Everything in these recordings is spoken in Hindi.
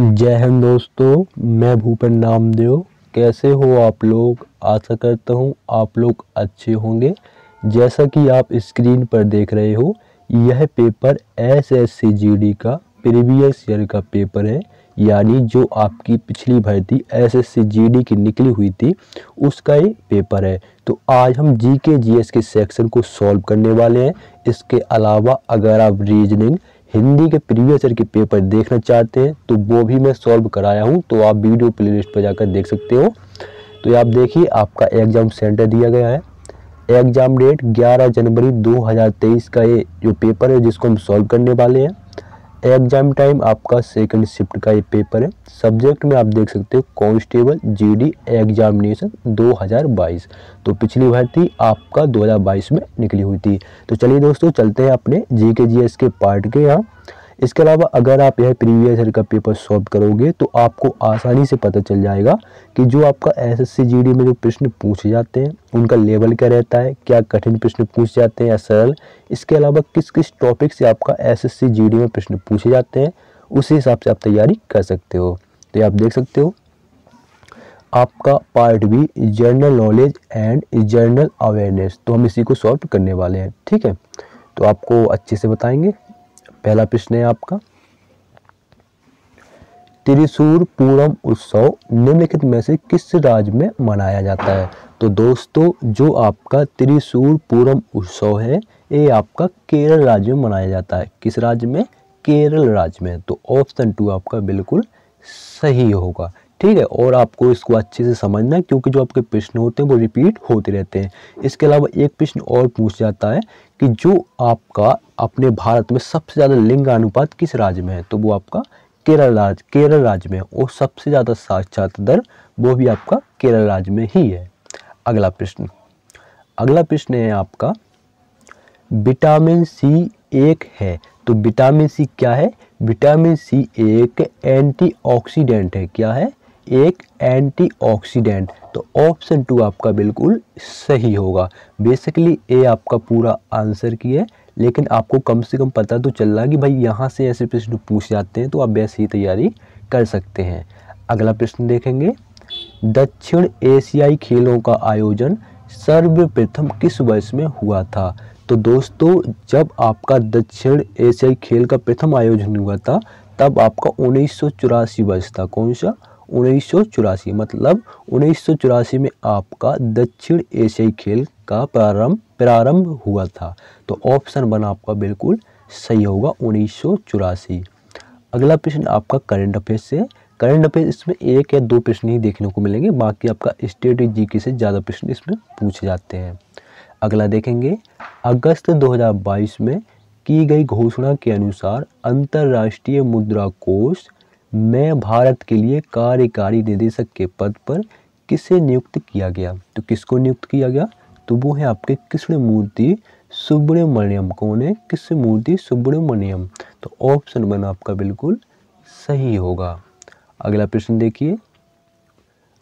जय हिंद दोस्तों मैं भूपेन नामदेव कैसे हो आप लोग आशा करता हूँ आप लोग अच्छे होंगे जैसा कि आप स्क्रीन पर देख रहे हो यह paper S S C G D का प्रीवियस ईयर का पेपर है यानी जो आपकी पिछली भर्ती S S C G D की निकली हुई थी उसका ये पेपर है तो आज हम जी के जी एस के सेक्शन को सॉल्व करने वाले हैं इसके अलावा अगर आप रीजनिंग हिंदी के प्रीवियस ईयर के पेपर देखना चाहते हैं तो वो भी मैं सॉल्व कराया हूँ तो आप वीडियो प्ले लिस्ट पर जाकर देख सकते हो तो आप देखिए आपका एग्ज़ाम सेंटर दिया गया है एग्ज़ाम डेट 11 जनवरी 2023 का ये जो पेपर है जिसको हम सॉल्व करने वाले हैं एग्जाम टाइम आपका सेकंड शिफ्ट का ये पेपर है सब्जेक्ट में आप देख सकते हो कांस्टेबल जीडी एग्जामिनेशन 2022 तो पिछली भर्ती आपका 2022 में निकली हुई थी तो चलिए दोस्तों चलते हैं अपने जी के जी एस के पार्ट के यहाँ इसके अलावा अगर आप यह प्रीवियस ईयर का पेपर सॉल्व करोगे तो आपको आसानी से पता चल जाएगा कि जो आपका एसएससी जीडी में जो प्रश्न पूछे जाते हैं उनका लेवल क्या रहता है क्या कठिन प्रश्न पूछे जाते हैं या सरल इसके अलावा किस किस टॉपिक से आपका एस एस में प्रश्न पूछे जाते हैं उसी हिसाब से आप तैयारी कर सकते हो तो ये आप देख सकते हो आपका पार्ट भी general knowledge and general awareness तो हम इसी को सॉल्व करने वाले हैं ठीक है तो आपको अच्छे से बताएंगे पहला प्रश्न है आपका त्रिशूर पूरम उत्सव निम्नलिखित में से किस राज्य में मनाया जाता है तो दोस्तों जो आपका त्रिशूर पूरम उत्सव है ये आपका केरल राज्य में मनाया जाता है किस राज्य में केरल राज्य में तो ऑप्शन टू आपका बिल्कुल सही होगा ठीक है और आपको इसको अच्छे से समझना है क्योंकि जो आपके प्रश्न होते हैं वो रिपीट होते रहते हैं इसके अलावा एक प्रश्न और पूछ जाता है कि जो आपका अपने भारत में सबसे ज़्यादा लिंग अनुपात किस राज्य में है तो वो आपका केरल राज्य केरल राज्य में और सबसे ज़्यादा साक्षात दर वो भी आपका केरल राज्य में ही है अगला प्रश्न अगला प्रश्न है आपका विटामिन सी एक है तो विटामिन सी क्या है विटामिन सी एक एंटीऑक्सीडेंट है क्या है एक एंटीऑक्सीडेंट तो ऑप्शन टू आपका बिल्कुल सही होगा बेसिकली ए आपका पूरा आंसर की है लेकिन आपको कम से कम पता तो चल रहा कि भाई यहाँ से ऐसे प्रश्न पूछ जाते हैं तो आप वैसे ही तैयारी कर सकते हैं अगला प्रश्न देखेंगे दक्षिण एशियाई खेलों का आयोजन सर्वप्रथम किस वर्ष में हुआ था तो दोस्तों जब आपका दक्षिण एशियाई खेल का प्रथम आयोजन हुआ था तब आपका उन्नीस वर्ष था कौन सा उन्नीस मतलब उन्नीस में आपका दक्षिण एशियाई खेल का प्रारंभ प्रारंभ हुआ था तो ऑप्शन वन आपका बिल्कुल सही होगा उन्नीस अगला प्रश्न आपका करंट अफेयर्स से करंट अफेयर इसमें एक या दो प्रश्न ही देखने को मिलेंगे बाकी आपका स्टेट जीके से ज़्यादा प्रश्न इसमें पूछे जाते हैं अगला देखेंगे अगस्त 2022 में की गई घोषणा के अनुसार अंतर्राष्ट्रीय मुद्रा कोष मैं भारत के लिए कार्यकारी निदेशक के पद पर किसे नियुक्त किया गया तो किसको नियुक्त किया गया तो वो है आपके कृष्णमूर्ति सुब्रमण्यम कौन है कृष्णमूर्ति सुब्रमण्यम तो ऑप्शन वन आपका बिल्कुल सही होगा अगला प्रश्न देखिए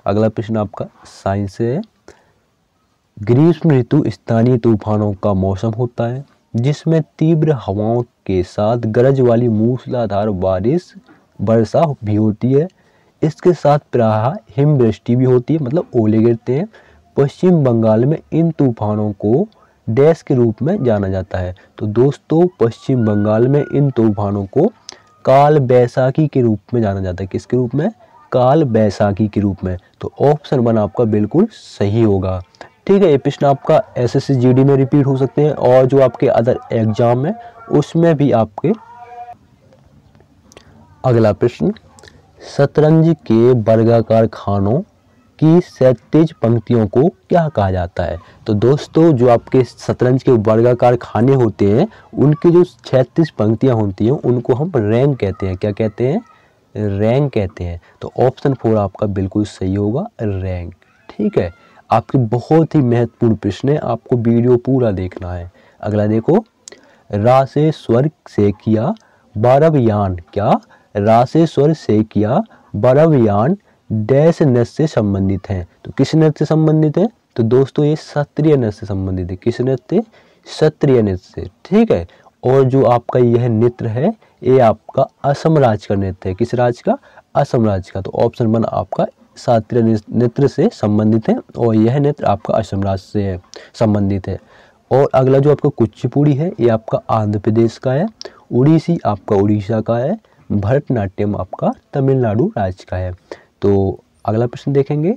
अगला प्रश्न आपका साइंस है ग्रीष्म ऋतु स्थानीय तूफानों का मौसम होता है जिसमें तीव्र हवाओं के साथ गरज वाली मूसलाधार बारिश वर्षा भी होती है इसके साथ प्रायः हिमवृष्टि भी होती है मतलब ओले गिरते हैं पश्चिम बंगाल में इन तूफानों को डैश के रूप में जाना जाता है तो दोस्तों पश्चिम बंगाल में इन तूफानों को काल बैसाखी के रूप में जाना जाता है किसके रूप में काल बैसाखी के रूप में तो ऑप्शन वन आपका बिल्कुल सही होगा ठीक है ये प्रश्न आपका एस एस में रिपीट हो सकते हैं और जो आपके अदर एग्जाम है उसमें भी आपके अगला प्रश्न शतरंज के वर्गाकार खानों की सैतेज पंक्तियों को क्या कहा जाता है तो दोस्तों जो आपके शतरंज के वर्गाकार खाने होते हैं उनकी जो क्षैतिज पंक्तियाँ होती हैं उनको हम रैंक कहते हैं क्या कहते हैं रैंक कहते हैं तो ऑप्शन फोर आपका बिल्कुल सही होगा रैंक ठीक है आपके बहुत ही महत्वपूर्ण प्रश्न है आपको वीडियो पूरा देखना है अगला देखो रा से स्वर्ग से किया बारव यान क्या राशेश्वर से किया बरवयान डैश नृत्य से संबंधित हैं तो किस नृत्य से संबंधित है तो दोस्तों ये क्षत्रिय नृत्य से संबंधित है किस नृत्य क्षत्रिय नृत्य से ठीक है और जो आपका यह नृत्य है ये आपका असम राज्य का नृत्य है किस राज्य का असम राज्य का तो ऑप्शन वन आपका क्षत्रिय नृत्य से संबंधित है और यह नृत्य आपका असम राज्य से है संबंधित है और अगला जो आपका कुचिपुड़ी है ये आपका आंध्र प्रदेश का है उड़ीसी आपका उड़ीसा का है भरतनाट्यम आपका तमिलनाडु राज्य का है तो अगला प्रश्न देखेंगे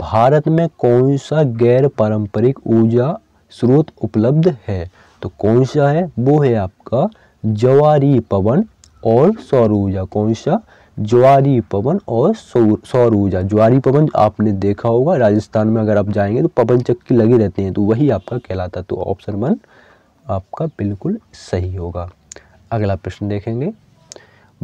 भारत में कौन सा गैर पारंपरिक ऊर्जा स्रोत उपलब्ध है तो कौन सा है वो है आपका जवारी पवन और सौर ऊर्जा कौन सा ज्वारी पवन और सौर ऊर्जा ज्वारी पवन आपने देखा होगा राजस्थान में अगर आप जाएंगे तो पवन चक्की लगे रहते हैं तो वही आपका कहलाता तो ऑप्शन वन आपका बिल्कुल सही होगा अगला प्रश्न देखेंगे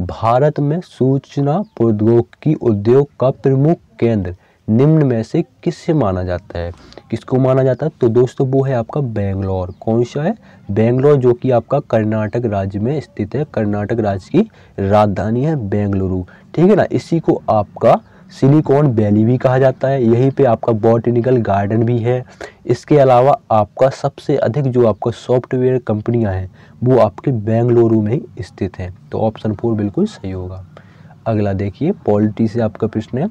भारत में सूचना प्रौद्योगिकी उद्योग का प्रमुख केंद्र निम्न में से किससे माना जाता है किसको माना जाता है तो दोस्तों वो है आपका बेंगलोर कौन सा है बेंगलोर जो कि आपका कर्नाटक राज्य में स्थित है कर्नाटक राज्य की राजधानी है बेंगलुरु ठीक है ना इसी को आपका सिलिकॉन वैली भी कहा जाता है यहीं पे आपका बॉटनिकल गार्डन भी है इसके अलावा आपका सबसे अधिक जो आपका सॉफ्टवेयर कंपनियां हैं वो आपके बेंगलुरु में ही स्थित हैं तो ऑप्शन फोर बिल्कुल सही होगा अगला देखिए पॉलिटी से आपका प्रश्न है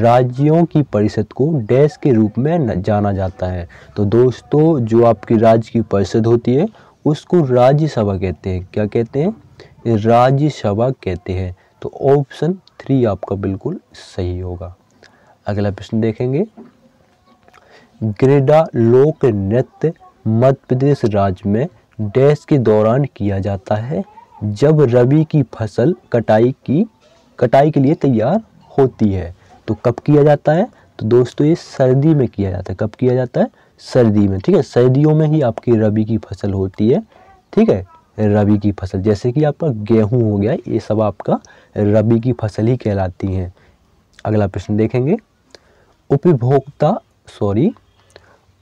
राज्यों की परिषद को डैश के रूप में जाना जाता है तो दोस्तों जो आपकी राज्य की परिषद होती है उसको राज्यसभा कहते हैं क्या कहते हैं राज्यसभा कहते हैं तो ऑप्शन थ्री आपका बिल्कुल सही होगा अगला प्रश्न देखेंगे ग्रेडा लोक नृत्य मध्य प्रदेश राज्य में डैश के दौरान किया जाता है जब रबी की फसल कटाई की कटाई के लिए तैयार होती है तो कब किया जाता है तो दोस्तों ये सर्दी में किया जाता है कब किया जाता है सर्दी में ठीक है सर्दियों में ही आपकी रबी की फसल होती है ठीक है रबी की फसल जैसे कि आपका गेहूं हो गया ये सब आपका रबी की फसल ही कहलाती हैं अगला प्रश्न देखेंगे उपभोक्ता सॉरी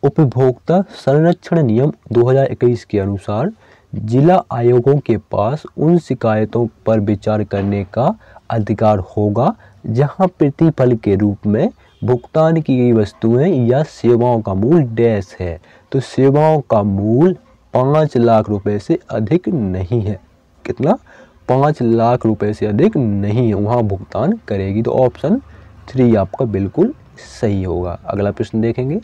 उपभोक्ता संरक्षण नियम 2021 के अनुसार जिला आयोगों के पास उन शिकायतों पर विचार करने का अधिकार होगा जहां प्रतिफल के रूप में भुगतान की गई वस्तुएं या सेवाओं का मूल डैश है तो सेवाओं का मूल पाँच लाख रुपए से अधिक नहीं है कितना पाँच लाख रुपए से अधिक नहीं है वहाँ भुगतान करेगी तो ऑप्शन थ्री आपका बिल्कुल सही होगा अगला प्रश्न देखेंगे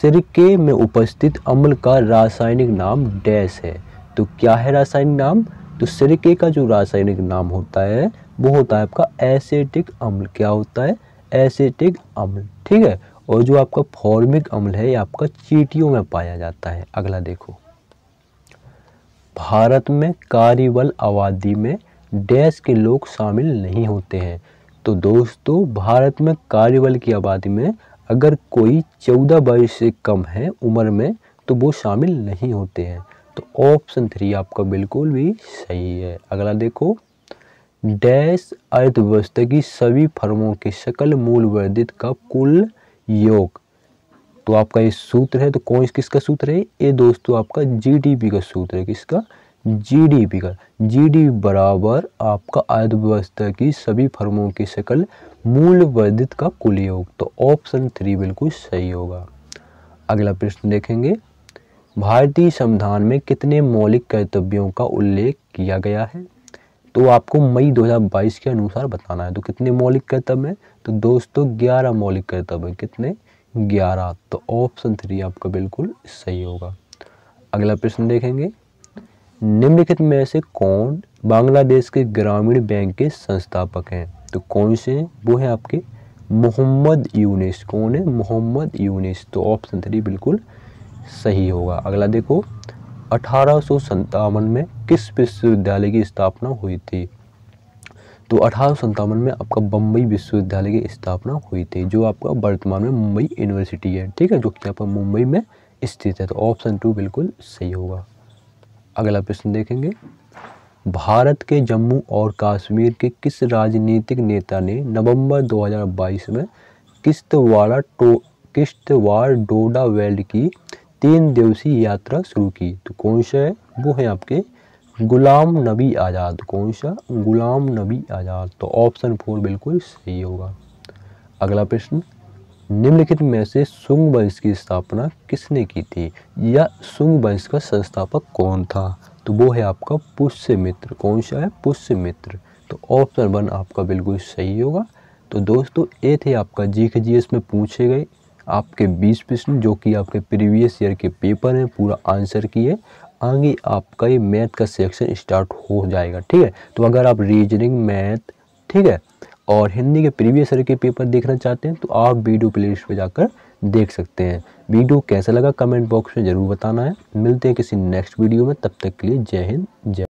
सिरके में उपस्थित अम्ल का रासायनिक नाम डैश है तो क्या है रासायनिक नाम तो सिरके का जो रासायनिक नाम होता है वो होता है आपका एसेटिक अम्ल क्या होता है एसेटिक अम्ल ठीक है और जो आपका फॉर्मिक अम्ल है ये आपका चीटियों में पाया जाता है अगला देखो भारत में कार्यबल आबादी में डैश के लोग शामिल नहीं होते हैं तो दोस्तों भारत में कार्यबल की आबादी में अगर कोई चौदह वर्ष से कम है उम्र में तो वो शामिल नहीं होते हैं तो ऑप्शन थ्री आपका बिल्कुल भी सही है अगला देखो डैश अर्थव्यवस्था की सभी फर्मों के सकल मूल वर्धित का कुल योग तो आपका ये सूत्र है तो कौन किसका सूत्र है ये दोस्तों आपका जीडीपी का सूत्र है किसका जीडीपी का जीडीपी बराबर आपका अर्थव्यवस्था की सभी फर्मों की शकल मूल वर्धित का कुल योग तो ऑप्शन थ्री बिल्कुल सही होगा अगला प्रश्न देखेंगे भारतीय संविधान में कितने मौलिक कर्तव्यों का उल्लेख किया गया है तो आपको मई 2022 के अनुसार बताना है तो कितने मौलिक कर्तव्य हैं तो दोस्तों ग्यारह मौलिक कर्तव्य है कितने ग्यारह तो ऑप्शन थ्री आपका बिल्कुल सही होगा अगला प्रश्न देखेंगे निम्नलिखित में से कौन बांग्लादेश के ग्रामीण बैंक के संस्थापक हैं तो कौन से हैं वो है आपके मोहम्मद यूनिस कौन है मोहम्मद यूनिस तो ऑप्शन थ्री बिल्कुल सही होगा अगला देखो अठारह में किस विश्वविद्यालय की स्थापना हुई थी तो अठारह में आपका बम्बई विश्वविद्यालय की स्थापना हुई थी जो आपका वर्तमान में मुंबई यूनिवर्सिटी है ठीक है जो कि आपका मुंबई में स्थित है तो ऑप्शन टू बिल्कुल सही होगा अगला प्रश्न देखेंगे भारत के जम्मू और कश्मीर के किस राजनीतिक नेता ने नवंबर 2022 में किश्तवाड़ा टो किश्तवाड़ डोडा वेल्ड की तीन दिवसीय यात्रा शुरू की तो कौन सा है वो है आपके गुलाम नबी आज़ाद कौन सा गुलाम नबी आज़ाद तो ऑप्शन फोर बिल्कुल सही होगा अगला प्रश्न निम्नलिखित में से सुंग वंश की स्थापना किसने की थी या सुंग वंश का संस्थापक कौन था तो वो है आपका पुष्य मित्र कौन सा है पुष्य मित्र तो ऑप्शन वन आपका बिल्कुल सही होगा तो दोस्तों ये थे आपका जी के जी में पूछे गए आपके बीस प्रश्न जो कि आपके प्रीवियस ईयर के पेपर हैं पूरा आंसर किए आगे आपका ये मैथ का सेक्शन स्टार्ट हो जाएगा ठीक है तो अगर आप रीजनिंग मैथ ठीक है और हिंदी के प्रीवियस ईयर के पेपर देखना चाहते हैं तो आप वीडियो प्ले लिस्ट पर जाकर देख सकते हैं वीडियो कैसा लगा कमेंट बॉक्स में ज़रूर बताना है मिलते हैं किसी नेक्स्ट वीडियो में तब तक के लिए जय हिंद जय